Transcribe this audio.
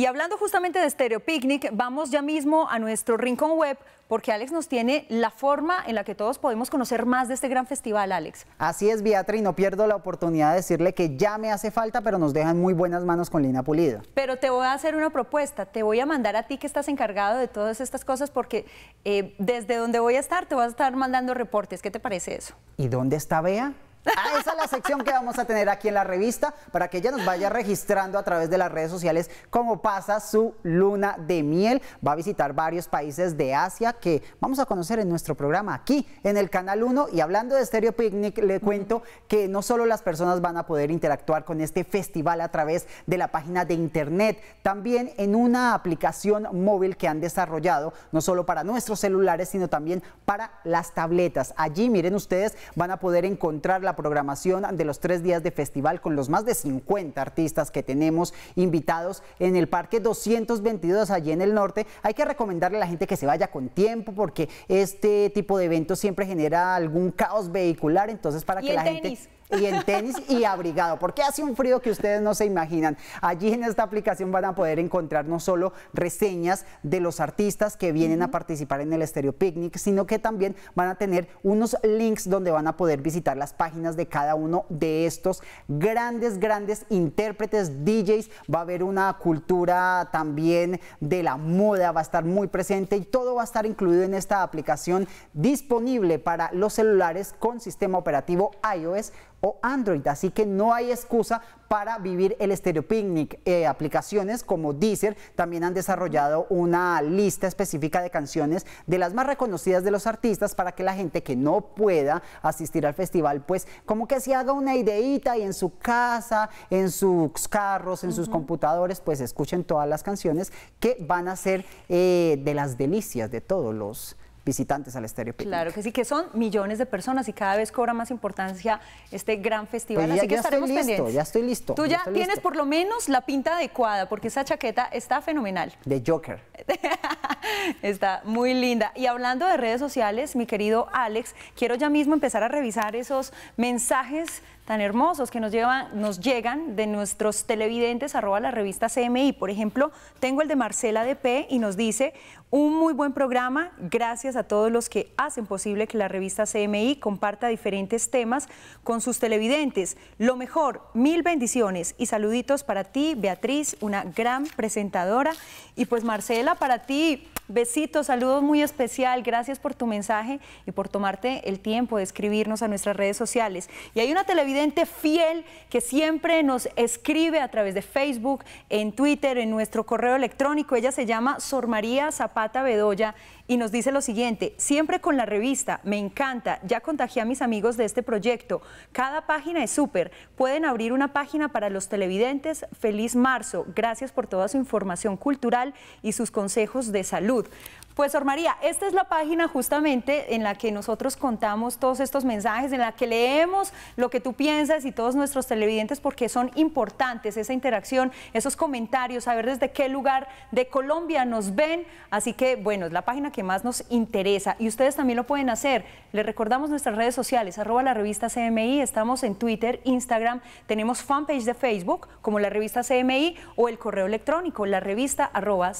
Y hablando justamente de Stereo Picnic, vamos ya mismo a nuestro rincón web porque Alex nos tiene la forma en la que todos podemos conocer más de este gran festival, Alex. Así es, Beatriz, no pierdo la oportunidad de decirle que ya me hace falta, pero nos dejan muy buenas manos con Lina Pulido. Pero te voy a hacer una propuesta, te voy a mandar a ti que estás encargado de todas estas cosas, porque eh, desde donde voy a estar te vas a estar mandando reportes, ¿qué te parece eso? ¿Y dónde está Bea? Ah, esa es la sección que vamos a tener aquí en la revista para que ella nos vaya registrando a través de las redes sociales cómo pasa su luna de miel. Va a visitar varios países de Asia que vamos a conocer en nuestro programa aquí en el Canal 1. Y hablando de Stereo Picnic, le cuento que no solo las personas van a poder interactuar con este festival a través de la página de internet, también en una aplicación móvil que han desarrollado, no solo para nuestros celulares, sino también para las tabletas. Allí, miren ustedes, van a poder encontrar la la programación de los tres días de festival con los más de 50 artistas que tenemos invitados en el Parque 222 allí en el norte. Hay que recomendarle a la gente que se vaya con tiempo porque este tipo de eventos siempre genera algún caos vehicular, entonces para que la gente y en tenis y abrigado, porque hace un frío que ustedes no se imaginan. Allí en esta aplicación van a poder encontrar no solo reseñas de los artistas que vienen a participar en el Estéreo Picnic, sino que también van a tener unos links donde van a poder visitar las páginas de cada uno de estos grandes, grandes intérpretes, DJs. Va a haber una cultura también de la moda, va a estar muy presente y todo va a estar incluido en esta aplicación disponible para los celulares con sistema operativo iOS o Android. Así que no hay excusa para vivir el Stereo Picnic. Eh, aplicaciones como Deezer también han desarrollado una lista específica de canciones de las más reconocidas de los artistas para que la gente que no pueda asistir al festival, pues como que se haga una ideita y en su casa, en sus carros, en sus computadores, pues escuchen todas las canciones que van a ser eh, de las delicias de todos los visitantes al Estéreo Claro que sí, que son millones de personas y cada vez cobra más importancia este gran festival. así que ya estaremos estoy listo, pendientes. Ya estoy listo. Tú ya, tienes por lo menos la pinta adecuada, porque esa chaqueta está fenomenal. De Joker. está muy linda. Y hablando de redes sociales, mi querido Alex, quiero ya mismo empezar a revisar esos mensajes tan hermosos que nos, llegan de nuestros televidentes, arroba la revista CMI. Por ejemplo, tengo el de Marcela DP y nos dice, un muy buen programa, gracias a todos los que hacen posible que la revista CMI comparta diferentes temas con sus televidentes. Lo mejor, mil bendiciones y saluditos para ti, Beatriz, una gran presentadora. Y pues Marcela, para ti, Besitos, saludos muy especial. Gracias por tu mensaje y por tomarte el tiempo de escribirnos a nuestras redes sociales. Y hay una televidente fiel que siempre nos escribe a través de Facebook, en Twitter, en nuestro correo electrónico. Ella se llama Sor María Zapata Bedoya y nos dice lo siguiente, siempre con la revista, me encanta, ya contagié a mis amigos de este proyecto, cada página es súper, pueden abrir una página para los televidentes, feliz marzo, gracias por toda su información cultural y sus consejos de salud. период Pues, Sor María, esta es la página justamente en la que nosotros contamos todos estos mensajes, en la que leemos lo que tú piensas y todos nuestros televidentes, porque son importantes esa interacción, esos comentarios, saber desde qué lugar de Colombia nos ven. Así que, bueno, es la página que más nos interesa y ustedes también lo pueden hacer. Les recordamos nuestras redes sociales, arroba la revista CMI, estamos en Twitter, Instagram, tenemos fanpage de Facebook como la revista CMI o el correo electrónico, la revista arroba